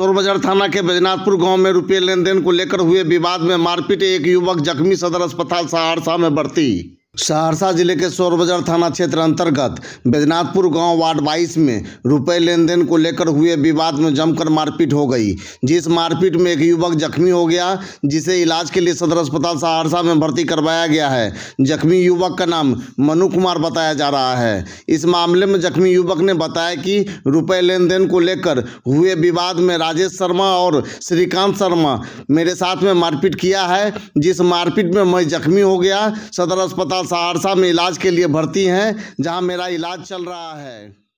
चोर बाजार थाना के बैजनाथपुर गांव में रुपये लेन देन को लेकर हुए विवाद में मारपीट एक युवक जख्मी सदर अस्पताल सहरसा में भर्ती सहरसा जिले के सोरबजार बाजार थाना क्षेत्र अंतर्गत बैजनाथपुर गांव वार्ड 22 में रुपए लेन देन को लेकर हुए विवाद में जमकर मारपीट हो गई जिस मारपीट में एक युवक जख्मी हो गया जिसे इलाज के लिए सदर अस्पताल सहरसा में भर्ती करवाया गया है जख्मी युवक का नाम मनु कुमार बताया जा रहा है इस मामले में जख्मी युवक ने बताया कि रुपये लेन देन को लेकर हुए विवाद में राजेश शर्मा और श्रीकांत शर्मा मेरे साथ में मारपीट किया है जिस मारपीट में मैं जख्मी हो गया सदर अस्पताल अस्पताल सहरसा में इलाज के लिए भर्ती हैं जहां मेरा इलाज चल रहा है